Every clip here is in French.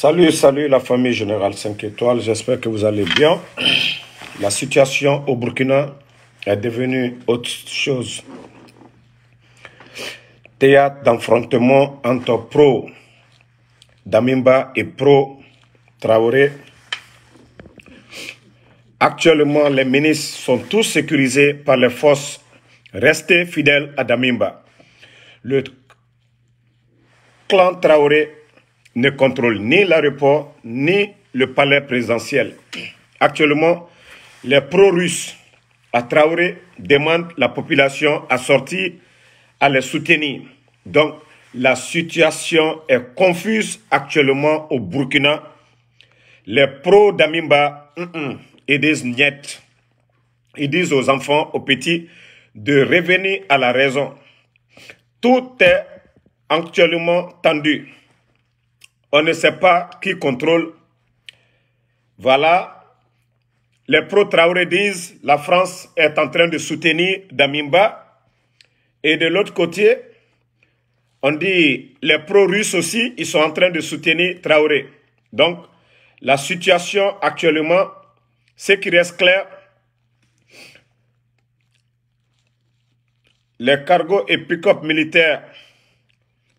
Salut, salut la famille Générale 5 étoiles, j'espère que vous allez bien. La situation au Burkina est devenue autre chose. Théâtre d'enfrontement entre pro Damimba et pro Traoré. Actuellement, les ministres sont tous sécurisés par les forces restées fidèles à Damimba. Le clan Traoré ne contrôle ni l'aéroport ni le palais présidentiel. Actuellement, les pro-russes à Traoré demandent la population à sortir, à les soutenir. Donc, la situation est confuse actuellement au Burkina. Les pro d'Amimba, et des niettes, ils disent aux enfants, aux petits, de revenir à la raison. Tout est actuellement tendu. On ne sait pas qui contrôle. Voilà. Les pro-Traoré disent la France est en train de soutenir Damimba. Et de l'autre côté, on dit les pro-russes aussi, ils sont en train de soutenir Traoré. Donc, la situation actuellement, ce qui reste clair, les cargos et pick-up militaires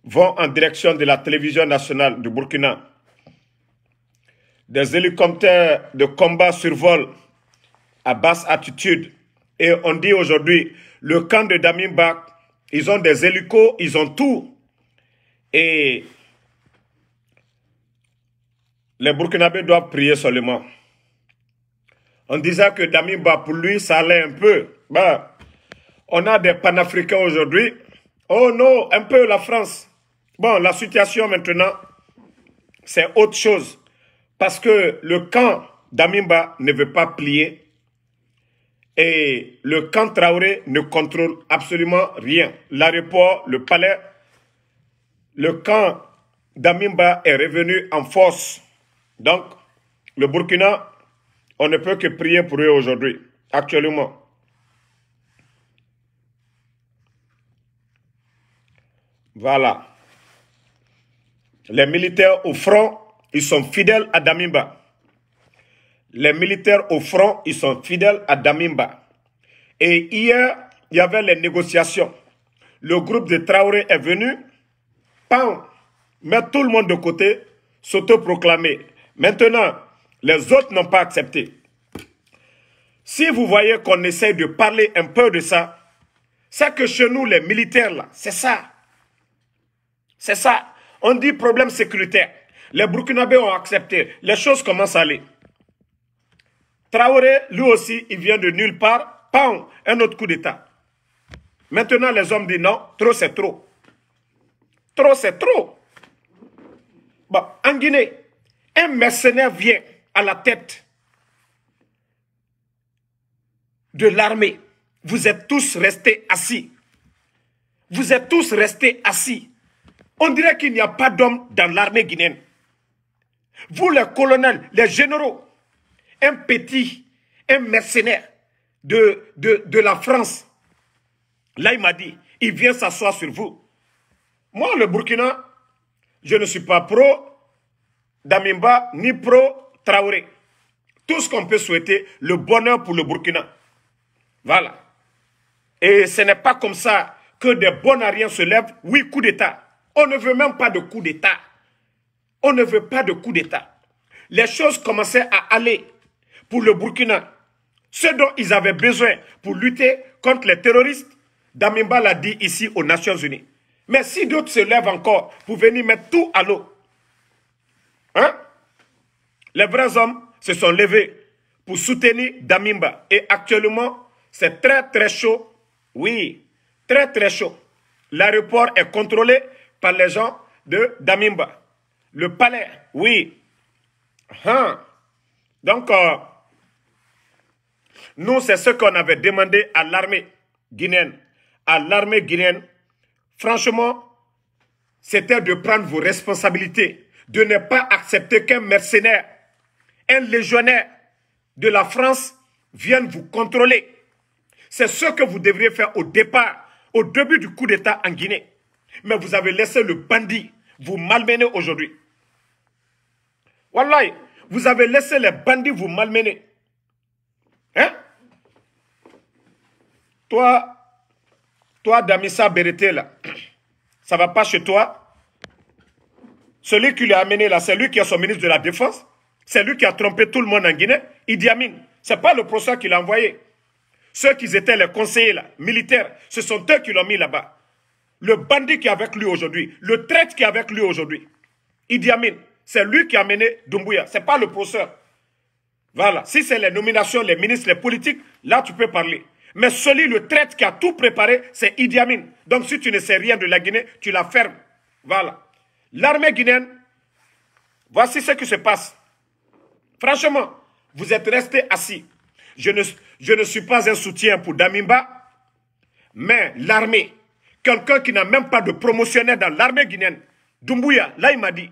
vont en direction de la télévision nationale du Burkina. Des hélicoptères de combat survolent à basse altitude. Et on dit aujourd'hui, le camp de Damimba, ils ont des hélicos, ils ont tout. Et les Burkinabés doivent prier seulement. On disait que Damimba, pour lui, ça allait un peu. Bah, on a des panafricains aujourd'hui. Oh non, un peu la France. Bon, la situation maintenant, c'est autre chose. Parce que le camp d'Amimba ne veut pas plier et le camp Traoré ne contrôle absolument rien. L'aéroport, le palais, le camp d'Amimba est revenu en force. Donc, le Burkina, on ne peut que prier pour eux aujourd'hui, actuellement. Voilà. Les militaires au front, ils sont fidèles à Damimba. Les militaires au front, ils sont fidèles à Damimba. Et hier, il y avait les négociations. Le groupe de Traoré est venu, pas, mettre tout le monde de côté, s'autoproclamer. Maintenant, les autres n'ont pas accepté. Si vous voyez qu'on essaie de parler un peu de ça, c'est que chez nous, les militaires, là, c'est ça. C'est ça. On dit problème sécuritaire. Les Burkinabés ont accepté. Les choses commencent à aller. Traoré, lui aussi, il vient de nulle part. PAN, un autre coup d'État. Maintenant, les hommes disent non, trop c'est trop. Trop c'est trop. en Guinée, un mercenaire vient à la tête de l'armée. Vous êtes tous restés assis. Vous êtes tous restés assis. On dirait qu'il n'y a pas d'homme dans l'armée guinéenne. Vous, les colonels, les généraux, un petit, un mercenaire de, de, la France, là, il m'a dit, il vient s'asseoir sur vous. Moi, le Burkina, je ne suis pas pro Damimba ni pro Traoré. Tout ce qu'on peut souhaiter, le bonheur pour le Burkina. Voilà. Et ce n'est pas comme ça que des bons arrières se lèvent. Oui, coup d'État. On ne veut même pas de coup d'État. On ne veut pas de coup d'État. Les choses commençaient à aller pour le Burkina. Ce dont ils avaient besoin pour lutter contre les terroristes, Damimba l'a dit ici aux Nations Unies. Mais si d'autres se lèvent encore pour venir mettre tout à l'eau, hein? les vrais hommes se sont levés pour soutenir Damimba. Et actuellement, c'est très très chaud. Oui, très très chaud. L'aéroport est contrôlé par les gens de Damimba. Le palais, oui. Hein. Donc, euh, nous, c'est ce qu'on avait demandé à l'armée guinéenne. À l'armée guinéenne, franchement, c'était de prendre vos responsabilités, de ne pas accepter qu'un mercenaire, un légionnaire de la France vienne vous contrôler. C'est ce que vous devriez faire au départ, au début du coup d'État en Guinée. Mais vous avez laissé le bandit vous malmener aujourd'hui. Wallahi, vous avez laissé les bandits vous malmener. Hein? Toi, toi Damissa Bereté, là, ça va pas chez toi? Celui qui l'a amené là, c'est lui qui est son ministre de la Défense. C'est lui qui a trompé tout le monde en Guinée. Idi Amin. Ce n'est pas le professeur qui l'a envoyé. Ceux qui étaient les conseillers là, militaires, ce sont eux qui l'ont mis là-bas le bandit qui est avec lui aujourd'hui, le traître qui est avec lui aujourd'hui, Idi Amin, c'est lui qui a mené Doumbouya, ce n'est pas le professeur. Voilà, si c'est les nominations, les ministres, les politiques, là tu peux parler. Mais celui, le traître qui a tout préparé, c'est Idi Amin. Donc si tu ne sais rien de la Guinée, tu la fermes. Voilà. L'armée guinéenne, voici ce qui se passe. Franchement, vous êtes restés assis. Je ne, je ne suis pas un soutien pour Damimba, mais l'armée, quelqu'un qui n'a même pas de promotionnaire dans l'armée guinéenne. Dumbuya, là, il m'a dit,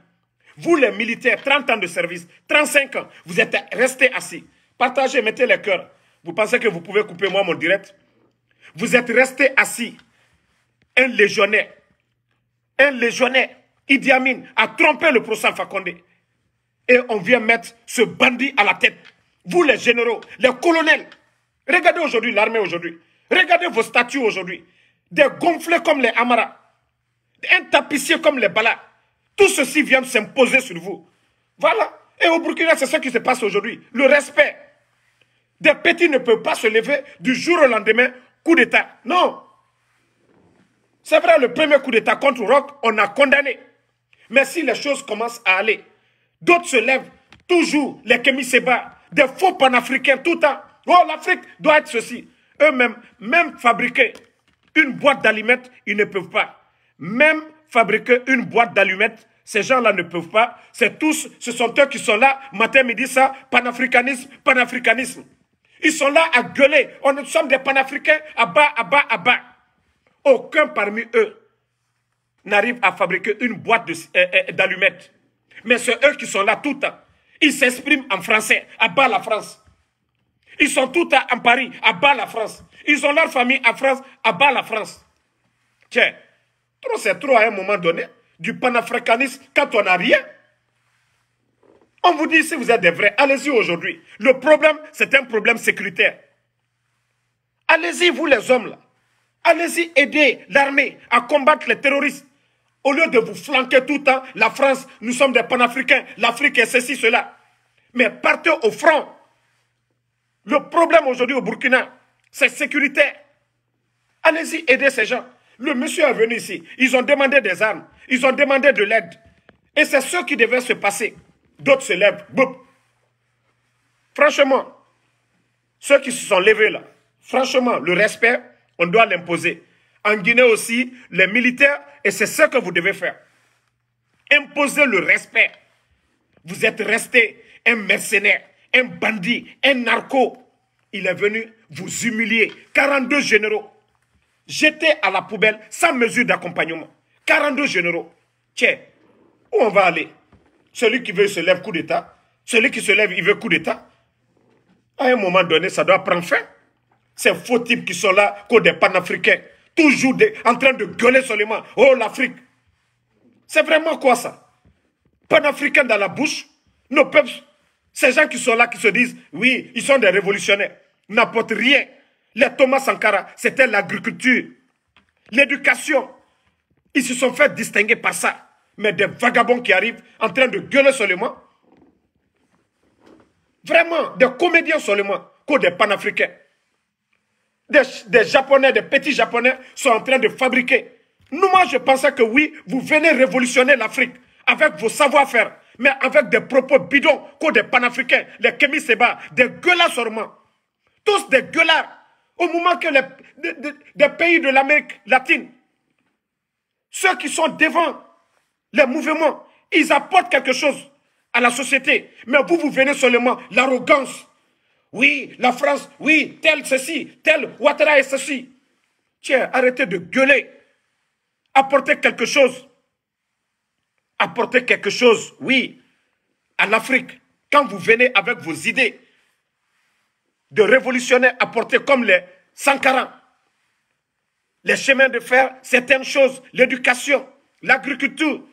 vous les militaires, 30 ans de service, 35 ans, vous êtes restés assis. Partagez, mettez les cœurs. Vous pensez que vous pouvez couper moi mon direct Vous êtes restés assis. Un légionnaire, un légionnaire, Idi Amin, a trompé le procès Fakonde. Et on vient mettre ce bandit à la tête. Vous les généraux, les colonels, regardez aujourd'hui l'armée aujourd'hui. Regardez vos statuts aujourd'hui des gonflés comme les Amara, un tapissier comme les Bala. Tout ceci vient s'imposer sur vous. Voilà. Et au Burkina, c'est ce qui se passe aujourd'hui. Le respect. Des petits ne peuvent pas se lever du jour au lendemain, coup d'État. Non. C'est vrai, le premier coup d'État contre Rock, on a condamné. Mais si les choses commencent à aller, d'autres se lèvent, toujours les Seba, des faux panafricains tout le temps. Oh, l'Afrique doit être ceci. Eux-mêmes, même fabriqués une boîte d'allumettes, ils ne peuvent pas. Même fabriquer une boîte d'allumettes, ces gens-là ne peuvent pas. C'est tous, ce sont eux qui sont là, matin, midi, ça, panafricanisme, panafricanisme. Ils sont là à gueuler. On, nous sommes des panafricains à bas, à bas, à bas. Aucun parmi eux n'arrive à fabriquer une boîte euh, euh, d'allumettes. Mais c'est eux qui sont là tout le temps. Ils s'expriment en français, à bas la France. Ils sont tous à, Paris, à bas la France. Ils ont leur famille à France, à bas la France. Tiens, trop c'est trop à un moment donné. Du panafricanisme, quand on n'a rien. On vous dit, si vous êtes des vrais, allez-y aujourd'hui. Le problème, c'est un problème sécuritaire. Allez-y, vous les hommes, là. Allez-y aider l'armée à combattre les terroristes. Au lieu de vous flanquer tout le temps, la France, nous sommes des panafricains, l'Afrique est ceci, cela. Mais partez au front. Le problème aujourd'hui au Burkina, c'est sécuritaire. Allez-y aidez ces gens. Le monsieur est venu ici. Ils ont demandé des armes. Ils ont demandé de l'aide. Et c'est ce qui devait se passer. D'autres se lèvent. Franchement, ceux qui se sont levés là, franchement, le respect, on doit l'imposer. En Guinée aussi, les militaires, et c'est ce que vous devez faire. Imposer le respect. Vous êtes resté un mercenaire un bandit, un narco. Il est venu vous humilier. 42 généraux jetés à la poubelle sans mesure d'accompagnement. 42 généraux. Tiens, où on va aller Celui qui veut se lève coup d'État. Celui qui se lève, il veut coup d'État. À un moment donné, ça doit prendre fin. Ces faux types qui sont là, qu'ont des panafricains, toujours en train de gueuler seulement. Oh, l'Afrique. C'est vraiment quoi ça Panafricain dans la bouche, nos peuples ces gens qui sont là, qui se disent, oui, ils sont des révolutionnaires, n'apportent rien. Les Thomas Sankara, c'était l'agriculture, l'éducation. Ils se sont fait distinguer par ça. Mais des vagabonds qui arrivent en train de gueuler seulement. Vraiment, des comédiens seulement, que des panafricains. Des, des, japonais, des petits japonais sont en train de fabriquer. Nous, moi, je pensais que oui, vous venez révolutionner l'Afrique avec vos savoir-faire, mais avec des propos bidons qu'ont des panafricains, les Kémy Seba, des gueulards seulement. Tous des gueulards. Au moment que les des pays de l'Amérique latine, ceux qui sont devant les mouvements, ils apportent quelque chose à la société. Mais vous, vous venez seulement l'arrogance. Oui, la France, oui, tel ceci, tel Ouattara et ceci. Tiens, arrêtez de gueuler. Apportez quelque chose apporter quelque chose, oui, à l'Afrique. Quand vous venez avec vos idées de révolutionnaires, apporter comme les 140... les chemins de fer, certaines choses, l'éducation, l'agriculture.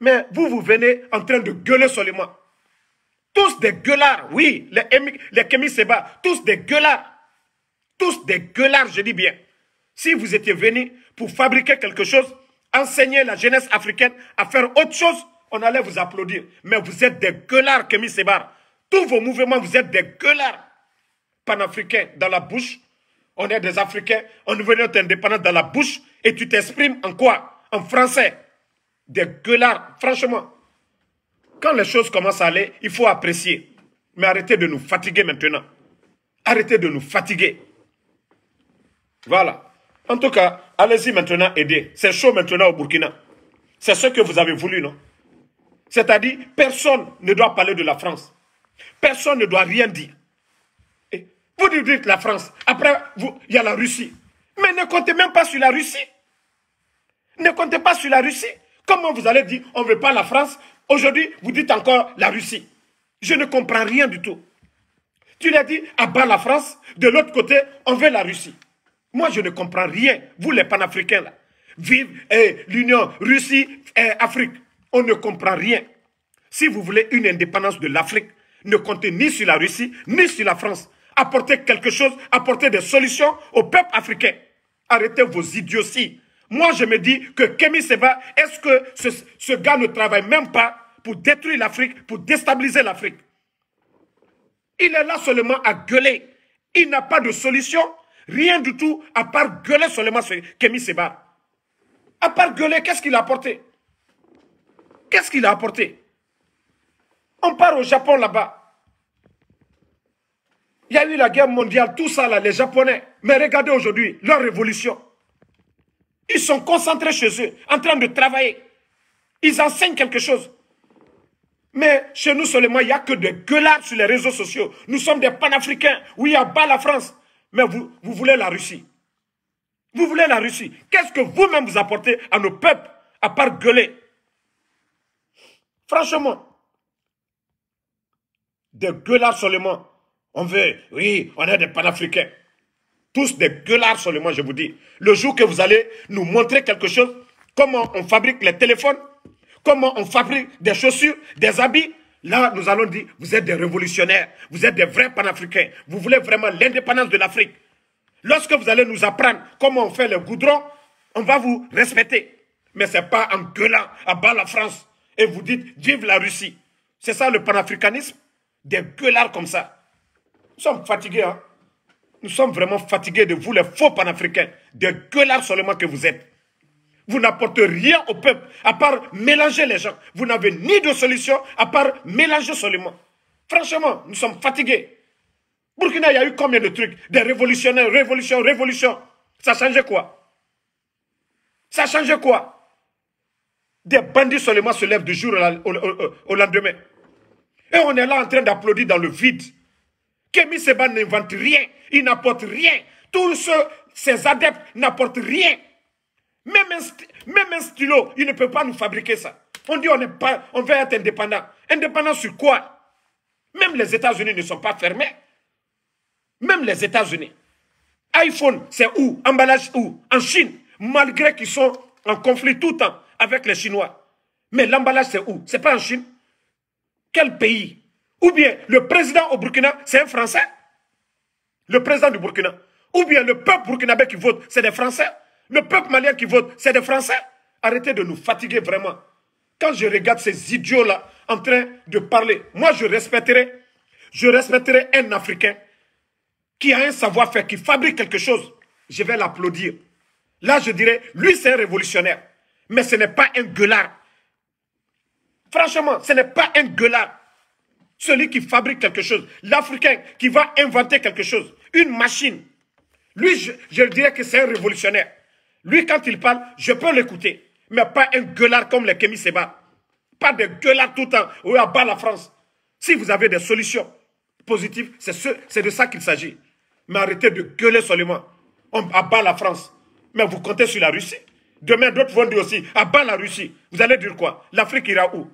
Mais vous, vous venez en train de gueuler seulement. Tous des gueulards, oui, les, les Kémy Seba, tous des gueulards. Tous des gueulards, je dis bien. Si vous étiez venus pour fabriquer quelque chose, enseigner la jeunesse africaine à faire autre chose, on allait vous applaudir. Mais vous êtes des gueulards, Kémy Sebar. Tous vos mouvements, vous êtes des gueulards panafricains dans la bouche. On est des Africains, on veut être indépendants dans la bouche et tu t'exprimes en quoi En français. Des gueulards, franchement. Quand les choses commencent à aller, il faut apprécier. Mais arrêtez de nous fatiguer maintenant. Arrêtez de nous fatiguer. Voilà. En tout cas, allez-y maintenant aider. C'est chaud maintenant au Burkina. C'est ce que vous avez voulu, non C'est-à-dire, personne ne doit parler de la France. Personne ne doit rien dire. Et vous dites la France. Après, il y a la Russie. Mais ne comptez même pas sur la Russie. Ne comptez pas sur la Russie. Comment vous allez dire, on ne veut pas la France Aujourd'hui, vous dites encore la Russie. Je ne comprends rien du tout. Tu l'as dit, à bas la France. De l'autre côté, on veut la Russie. Moi, je ne comprends rien. Vous, les panafricains, là, vive eh, l'Union Russie-Afrique. Eh, On ne comprend rien. Si vous voulez une indépendance de l'Afrique, ne comptez ni sur la Russie, ni sur la France. Apportez quelque chose, apportez des solutions au peuple africain. Arrêtez vos idioties. Moi, je me dis que Kemi Seba, est-ce que ce gars ne travaille même pas pour détruire l'Afrique, pour déstabiliser l'Afrique Il est là seulement à gueuler. Il n'a pas de solution. Rien du tout, à part gueuler seulement ce Kémy Seba. À part gueuler, qu'est-ce qu'il a apporté Qu'est-ce qu'il a apporté On part au Japon là-bas. Il y a eu la guerre mondiale, tout ça là, les Japonais. Mais regardez aujourd'hui, leur révolution. Ils sont concentrés chez eux, en train de travailler. Ils enseignent quelque chose. Mais chez nous seulement, il n'y a que des gueulards sur les réseaux sociaux. Nous sommes des panafricains. Oui, à bas la France mais vous, vous voulez la Russie. Vous voulez la Russie. Qu'est-ce que vous-même vous apportez à nos peuples, à part gueuler Franchement, des gueulards seulement. On veut, oui, on est des panafricains. Tous des gueulards seulement, je vous dis. Le jour que vous allez nous montrer quelque chose, comment on fabrique les téléphones, comment on fabrique des chaussures, des habits, Là, nous allons dire, vous êtes des révolutionnaires, vous êtes des vrais panafricains, vous voulez vraiment l'indépendance de l'Afrique. Lorsque vous allez nous apprendre comment on fait le goudron, on va vous respecter. Mais ce n'est pas en gueulant à bas la France et vous dites, vive la Russie. C'est ça le panafricanisme Des gueulards comme ça. Nous sommes fatigués, hein nous sommes vraiment fatigués de vous, les faux panafricains, des gueulards seulement que vous êtes. Vous n'apportez rien au peuple, à part mélanger les gens. Vous n'avez ni de solution, à part mélanger seulement. Franchement, nous sommes fatigués. Burkina, il y a eu combien de trucs Des révolutionnaires, révolution, révolution. Ça change quoi Ça change quoi Des bandits seulement se lèvent du jour au, lendemain. Et on est là en train d'applaudir dans le vide. Kémy Seba n'invente rien. Il n'apporte rien. Tous ses adeptes n'apportent rien. Même un, stylo, il ne peut pas nous fabriquer ça. On dit on, est pas, on veut être indépendant. Indépendant sur quoi Même les États-Unis ne sont pas fermés. Même les États-Unis. iPhone, c'est où Emballage où En Chine, malgré qu'ils sont en conflit tout le temps avec les Chinois. Mais l'emballage, c'est où C'est pas en Chine Quel pays Ou bien le président au Burkina, c'est un Français Le président du Burkina. Ou bien le peuple burkinabé qui vote, c'est des Français le peuple malien qui vote, c'est des Français. Arrêtez de nous fatiguer vraiment. Quand je regarde ces idiots-là en train de parler, moi je respecterai, je respecterai un Africain qui a un savoir-faire, qui fabrique quelque chose. Je vais l'applaudir. Là, je dirais, lui, c'est un révolutionnaire. Mais ce n'est pas un gueulard. Franchement, ce n'est pas un gueulard. Celui qui fabrique quelque chose. L'Africain qui va inventer quelque chose. Une machine. Lui, je, je dirais que c'est un révolutionnaire. Lui, quand il parle, je peux l'écouter. Mais pas un gueulard comme le Kémy Seba. Pas de gueulard tout le temps. Oui, à bas la France. Si vous avez des solutions positives, c'est de ça qu'il s'agit. Mais arrêtez de gueuler seulement. On abat la France. Mais vous comptez sur la Russie. Demain, d'autres vont dire aussi, abat la Russie. Vous allez dire quoi L'Afrique ira où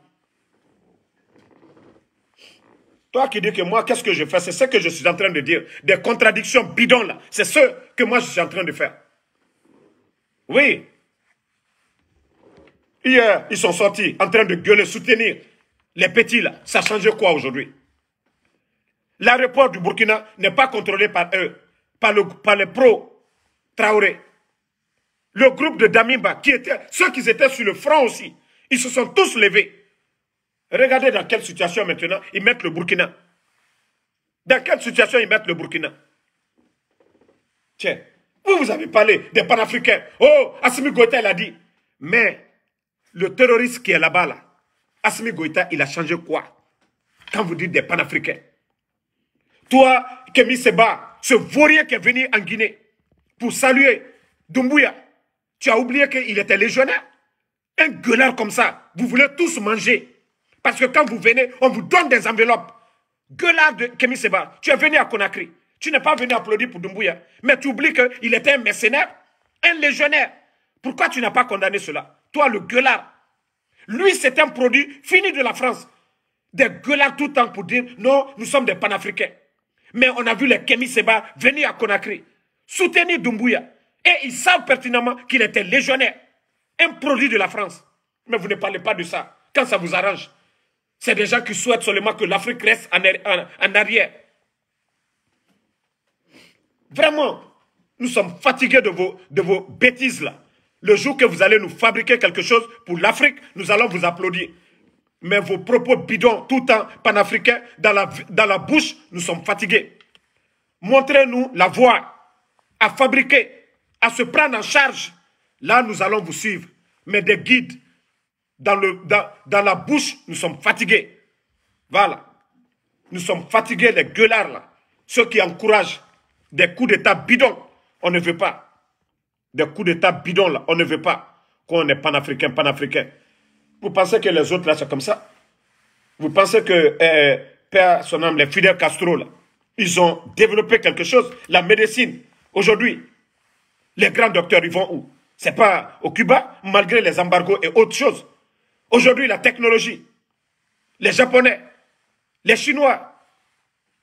toi qui dis que moi, qu'est-ce que je fais C'est ce que je suis en train de dire. Des contradictions bidons là. C'est ce que moi je suis en train de faire. Oui. Hier, ils sont sortis en train de gueuler, soutenir les petits là. Ça change quoi aujourd'hui L'aéroport du Burkina n'est pas contrôlé par eux, par, le, par les pro-Traoré. Le groupe de Damimba, qui était, ceux qui étaient sur le front aussi, ils se sont tous levés. Regardez dans quelle situation maintenant ils mettent le Burkina. Dans quelle situation ils mettent le Burkina Tiens. Vous, vous avez parlé des panafricains. Oh, Assimi Goïta, il a dit. Mais le terroriste qui est là-bas, là, Goïta, il a changé quoi Quand vous dites des panafricains. Toi, Kemi Seba, ce vaurien qui est venu en Guinée pour saluer Doumbouya, tu as oublié qu'il était légionnaire Un gueulard comme ça, vous voulez tous manger. Parce que quand vous venez, on vous donne des enveloppes. Gueulard de Kemi Seba, tu es venu à Conakry. Tu n'es pas venu applaudir pour Doumbouya. Mais tu oublies qu'il était un mercenaire, un légionnaire. Pourquoi tu n'as pas condamné cela Toi, le gueulard. Lui, c'est un produit fini de la France. Des gueulards tout le temps pour dire non, nous sommes des panafricains. Mais on a vu les Kémy Seba venir à Conakry, soutenir Doumbouya. Et ils savent pertinemment qu'il était légionnaire, un produit de la France. Mais vous ne parlez pas de ça quand ça vous arrange. C'est des gens qui souhaitent seulement que l'Afrique reste en er-, arrière. Vraiment, nous sommes fatigués de vos, de vos bêtises là. Le jour que vous allez nous fabriquer quelque chose pour l'Afrique, nous allons vous applaudir. Mais vos propos bidons, tout en panafricain, dans la, dans la bouche, nous sommes fatigués. Montrez-nous la voie à fabriquer, à se prendre en charge. Là, nous allons vous suivre. Mais des guides dans, le, dans, dans la bouche, nous sommes fatigués. Voilà. Nous sommes fatigués, les gueulards, là. Ceux qui encouragent des coups d'État bidons, on ne veut pas. Des coups d'État bidons, là, on ne veut pas. qu'on on est panafricain, panafricain. Vous pensez que les autres, là, c'est comme ça Vous pensez que, euh, Père Sonam, les fidèles Castro, ils ont développé quelque chose La médecine, aujourd'hui, les grands docteurs, ils vont où C'est pas au Cuba, malgré les embargos et autres choses. Aujourd'hui, la technologie, les Japonais, les Chinois.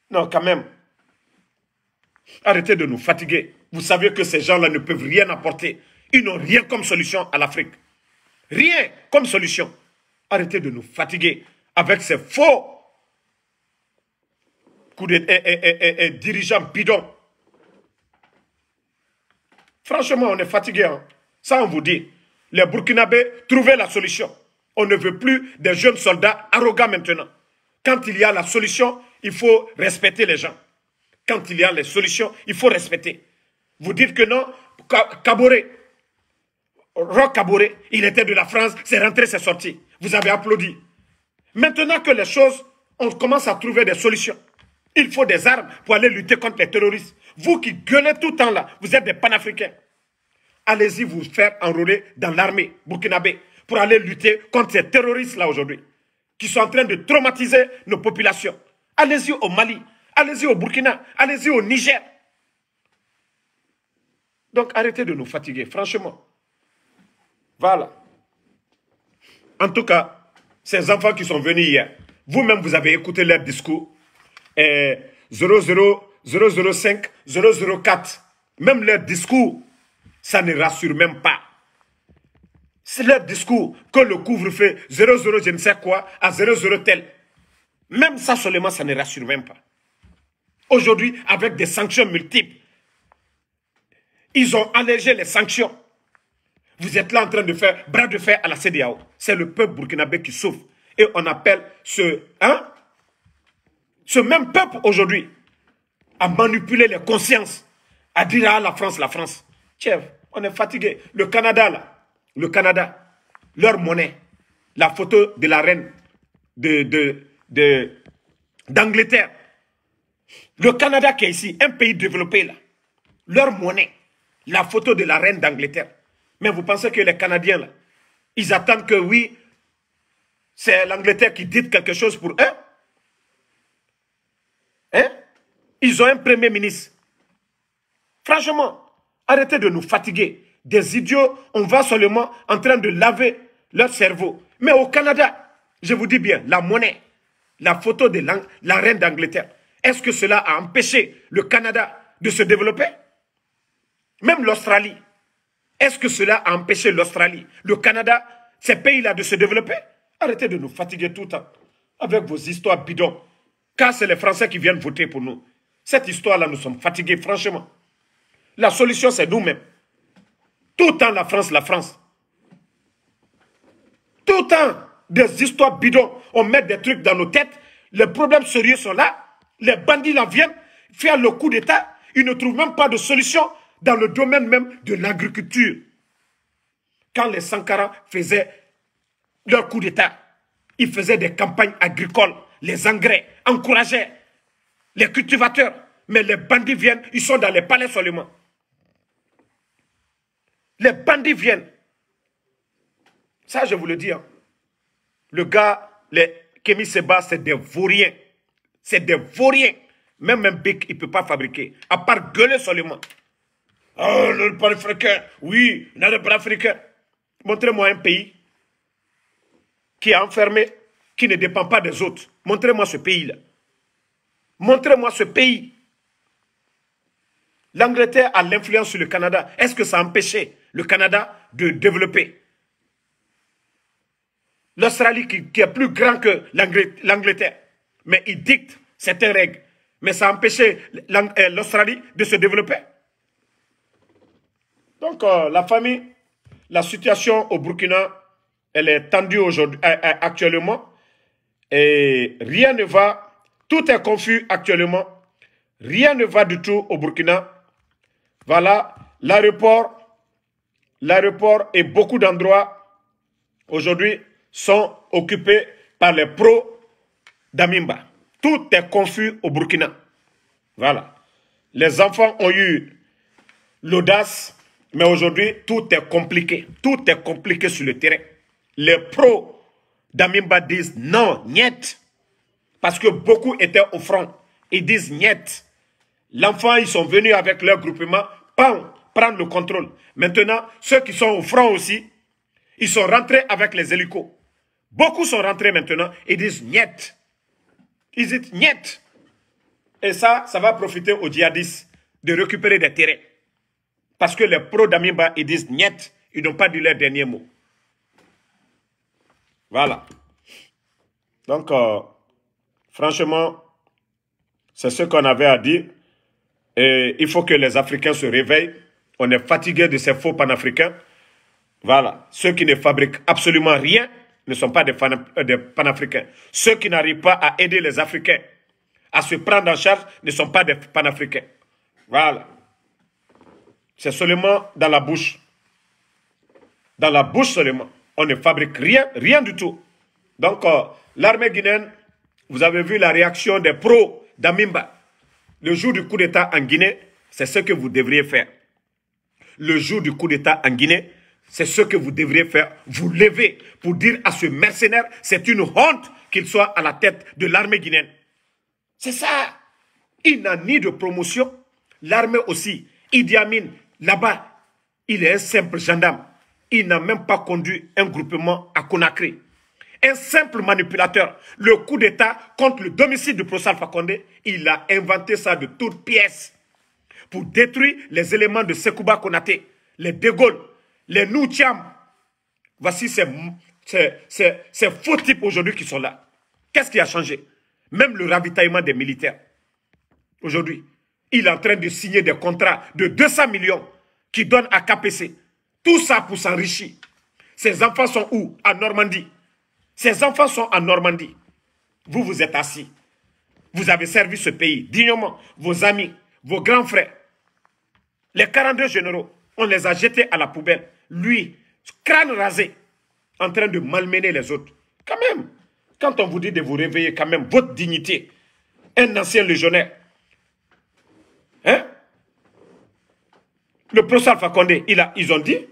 Non, quand même, Arrêtez de nous fatiguer. Vous savez que ces gens-là ne peuvent rien apporter. Ils n'ont rien comme solution à l'Afrique. Rien comme solution. Arrêtez de nous fatiguer avec ces faux coups dirigeants bidons. Franchement, on est fatigué. Hein. Ça, on vous dit. Les Burkinabés, trouvez la solution. On ne veut plus des jeunes soldats arrogants maintenant. Quand il y a la solution, il faut respecter les gens. Quand il y a les solutions, il faut respecter. Vous dites que non, Caboret, Rock Caboret, il était de la France, c'est rentré, c'est sorti. Vous avez applaudi. Maintenant que les choses, on commence à trouver des solutions. Il faut des armes pour aller lutter contre les terroristes. Vous qui gueulez tout le temps là, vous êtes des panafricains. Allez-y vous faire enrôler dans l'armée burkinabé pour aller lutter contre ces terroristes là aujourd'hui qui sont en train de traumatiser nos populations. Allez-y au Mali, allez-y au Burkina, allez-y au Niger. Donc arrêtez de nous fatiguer, franchement. Voilà. En tout cas, ces enfants qui sont venus hier, vous-même, vous avez écouté leur discours. 00, 005, 004, même leur discours, ça ne rassure même pas. C'est leur discours que le couvre-feu 00 je ne sais quoi à 00 tel. Même ça seulement, ça ne rassure même pas. Aujourd'hui, avec des sanctions multiples, ils ont allégé les sanctions. Vous êtes là en train de faire bras de fer à la CDAO. C'est le peuple burkinabé qui souffre. Et on appelle ce, hein, ce même peuple aujourd'hui à manipuler les consciences, à dire à ah, la France, la France. Chef, on est fatigué. Le Canada, là, le Canada, leur monnaie, la photo de la reine d'Angleterre, de, de, le Canada qui est ici, un pays développé là, leur monnaie, la photo de la reine d'Angleterre. Mais vous pensez que les Canadiens là, ils attendent que oui, c'est l'Angleterre qui dit quelque chose pour eux Hein Ils ont un premier ministre. Franchement, arrêtez de nous fatiguer. Des idiots, on va seulement en train de laver leur cerveau. Mais au Canada, je vous dis bien, la monnaie, la photo de la reine d'Angleterre, est-ce que cela a empêché le Canada de se développer Même l'Australie. Est-ce que cela a empêché l'Australie, le Canada, ces pays-là de se développer Arrêtez de nous fatiguer tout le temps avec vos histoires bidons. Car c'est les Français qui viennent voter pour nous. Cette histoire-là, nous sommes fatigués, franchement. La solution, c'est nous-mêmes. Tout le temps, la France, la France. Tout le temps, des histoires bidons. On met des trucs dans nos têtes. Les problèmes sérieux sont là les bandits là viennent faire le coup d'État, ils ne trouvent même pas de solution dans le domaine même de l'agriculture. Quand les Sankara faisaient leur coup d'État, ils faisaient des campagnes agricoles, les engrais, encourageaient les cultivateurs. Mais les bandits viennent, ils sont dans les palais seulement. Les bandits viennent. Ça, je vous le dis. Hein. Le gars, les Kémy Seba, c'est des vauriens. C'est des vauriens. Même un bec, il ne peut pas fabriquer. À part gueuler seulement. Oh, le pan africain. Oui, le pan africain. Montrez-moi un pays qui est enfermé, qui ne dépend pas des autres. Montrez-moi ce pays-là. Montrez-moi ce pays. L'Angleterre a l'influence sur le Canada. Est-ce que ça empêchait le Canada de développer L'Australie, qui, est plus grande que l'Angleterre, mais il dicte certaines règles. Mais ça a empêché euh, l'Australie de se développer. Donc, euh, la famille, la situation au Burkina, elle est tendue aujourd'hui, euh, actuellement. Et rien ne va. Tout est confus actuellement. Rien ne va du tout au Burkina. Voilà, l'aéroport, l'aéroport et beaucoup d'endroits aujourd'hui sont occupés par les pros Damimba. Tout est confus au Burkina. Voilà. Les enfants ont eu l'audace, mais aujourd'hui, tout est compliqué. Tout est compliqué sur le terrain. Les pros d'Amimba disent non, niet. Parce que beaucoup étaient au front. Ils disent niet. L'enfant, ils sont venus avec leur groupement, pour prendre le contrôle. Maintenant, ceux qui sont au front aussi, ils sont rentrés avec les hélicos. Beaucoup sont rentrés maintenant et disent niet. Ils disent niet. Et ça, ça va profiter aux djihadistes de récupérer des terrains. Parce que les pros d'Amimba, ils disent niet. Ils n'ont pas dit leur dernier mot. Voilà. Donc, euh, franchement, c'est ce qu'on avait à dire. Et il faut que les Africains se réveillent. On est fatigué de ces faux panafricains. Voilà. Ceux qui ne fabriquent absolument rien ne sont pas euh, des, panafricains. Ceux qui n'arrivent pas à aider les Africains à se prendre en charge ne sont pas des panafricains. Voilà. C'est seulement dans la bouche. Dans la bouche seulement. On ne fabrique rien, rien du tout. Donc, euh, l'armée guinéenne, vous avez vu la réaction des pros d'Amimba. Le jour du coup d'État en Guinée, c'est ce que vous devriez faire. Le jour du coup d'État en Guinée, c'est ce que vous devriez faire, vous lever pour dire à ce mercenaire, c'est une honte qu'il soit à la tête de l'armée guinéenne. C'est ça. Il n'a ni de promotion. L'armée aussi. Idi Amin, là-bas, il est un simple gendarme. Il n'a même pas conduit un groupement à Conakry. Un simple manipulateur. Le coup d'État contre le domicile du professeur Fakonde, il a inventé ça de toutes pièces pour détruire les éléments de Sekouba Konaté, les De Gaulle, les Noutiam, Voici ces, faux types aujourd'hui qui sont là. Qu'est-ce qui a changé Même le ravitaillement des militaires. Aujourd'hui, il est en train de signer des contrats de 200 millions qui donnent à KPC. Tout ça pour s'enrichir. Ces enfants sont où En Normandie. Ces enfants sont en Normandie. Vous, vous êtes assis. Vous avez servi ce pays dignement. Vos amis, vos grands frères. Les 42 généraux, on les a jetés à la poubelle lui, crâne rasé, en train de malmener les autres. Quand même, quand on vous dit de vous réveiller, quand même, votre dignité, un ancien légionnaire, hein? Le professeur Fakonde, il ils ont dit,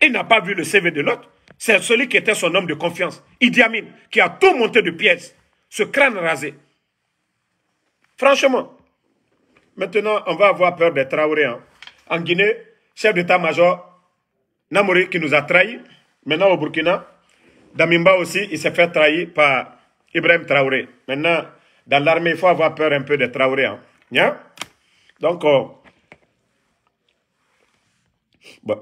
il n'a pas vu le CV de l'autre. C'est celui qui était son homme de confiance, Idi Amin, qui a tout monté de pièces, ce crâne rasé. Franchement, maintenant, on va avoir peur d'être Traoré. Hein. En Guinée, chef d'état-major Namori qui nous a trahis, maintenant au Burkina. Damimba aussi, il s'est fait trahir par Ibrahim Traoré. Maintenant, dans l'armée, il faut avoir peur un peu de Traoré. Hein. Donc, oh.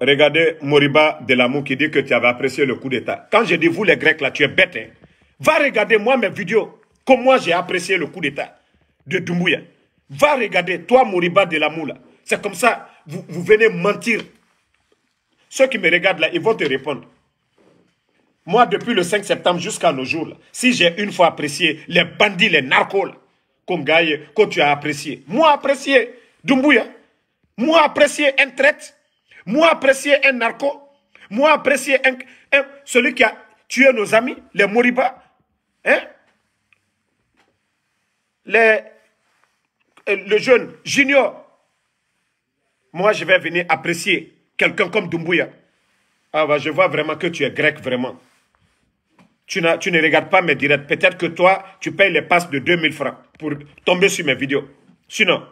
regardez Moriba Delamou qui dit que tu avais apprécié le coup d'État. Quand je dis vous les Grecs, là, tu es bête. Hein. Va regarder moi mes vidéos, comment j'ai apprécié le coup d'État de Doumbouya. Va regarder, toi Moriba Delamou, là. C'est comme ça, vous, vous venez mentir ceux qui me regardent là, ils vont te répondre. Moi, depuis le 5 septembre jusqu'à nos jours, si j'ai une fois apprécié les bandits, les narcos, comme Gaïe, que tu as apprécié, moi apprécié Dumbuya, moi apprécié un traite, moi apprécié un narco, moi apprécié celui qui a tué nos amis, les Moriba, hein? les, euh, le jeune junior. Moi, je vais venir apprécier Quelqu'un comme Dumbuya. Ah bah, je vois vraiment que tu es grec, vraiment. Tu, tu ne regardes pas mes directs. Peut-être que toi, tu payes les passes de 2000 francs pour tomber sur mes vidéos. Sinon,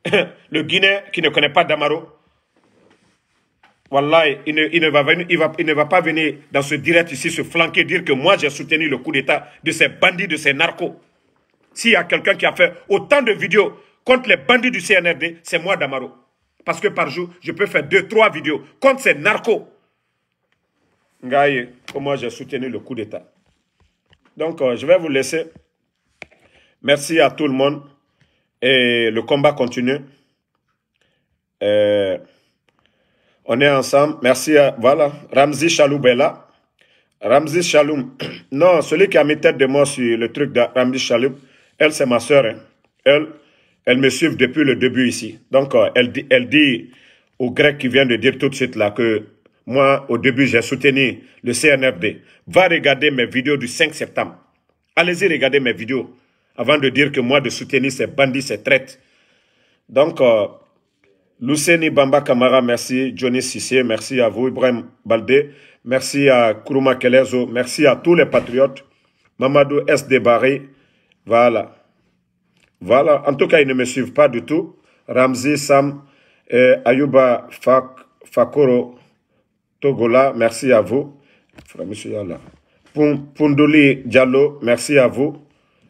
le Guinéen qui ne connaît pas Damaro, il ne, va venir, il, il ne va pas venir dans ce direct ici se flanquer, dire que moi j'ai soutenu le coup d'État de ces bandits, de ces narcos. S'il y a quelqu'un qui a fait autant de vidéos contre les bandits du CNRD, c'est moi Damaro. Parce que par jour, je peux faire deux, trois vidéos contre ces narcos. Ngaï, comment j'ai soutenu le coup d'État. Donc, euh, je vais vous laisser. Merci à tout le monde. Et le combat continue. Euh, on est ensemble. Merci à, voilà, Ramzi Chaloub est là. Ramzi Chaloub. Non, celui qui a mis tête de moi sur le truc de Ramzi Chaloub, elle, c'est ma soeur. Hein. Elle, elles me suivent depuis le début ici. Donc, euh, elle, elle dit au Grecs qui vient de dire tout de suite là que moi, au début, j'ai soutenu le CNFD Va regarder mes vidéos du 5 septembre. Allez-y regarder mes vidéos avant de dire que moi, de soutenir ces bandits, ces traites. Donc, euh, Luceni Bamba Kamara, merci. Johnny Sissier, merci à vous. Ibrahim Balde, merci à Kuruma Kelezo, merci à tous les patriotes. Mamadou S. débarré voilà. Voilà, en tout cas, ils ne me suivent pas du tout. Ramzi, Sam, euh, Ayuba, Fak, Fakoro, Togola, merci à vous. Pundoli Diallo, merci à vous.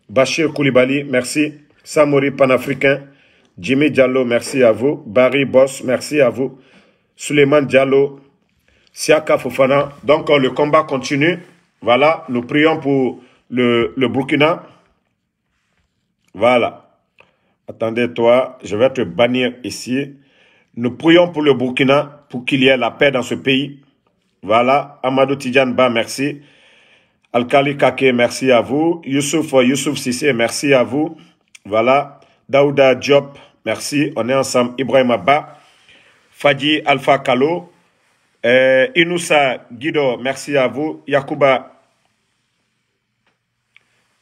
Bachir Koulibaly, merci. Samori Panafricain, Jimmy Diallo, merci à vous. Barry Boss, merci à vous. Suleiman Diallo, Siaka Fofana. Donc, euh, le combat continue. Voilà, nous prions pour le, le Burkina. Voilà. Attendez-toi, je vais te bannir ici. Nous prions pour le Burkina, pour qu'il y ait la paix dans ce pays. Voilà, Amadou Tidjanba, Ba, merci. Alkali Kake, merci à vous. Youssouf, euh, Youssouf Sissé, merci à vous. Voilà, Daouda Diop, merci. On est ensemble. Ibrahim Abba, Fadi Alpha Kalo, euh, Inoussa Guido, merci à vous. Yakuba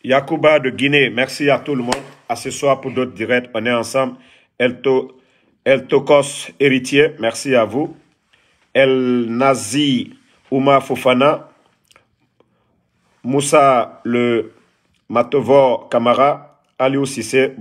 Yacouba de Guinée, merci à tout le monde. À ce soir pour d'autres directs, on est ensemble. El Tokos Héritier, merci à vous. El Nazi Uma Fofana, Moussa le Matovor Kamara, Aliou Sissé.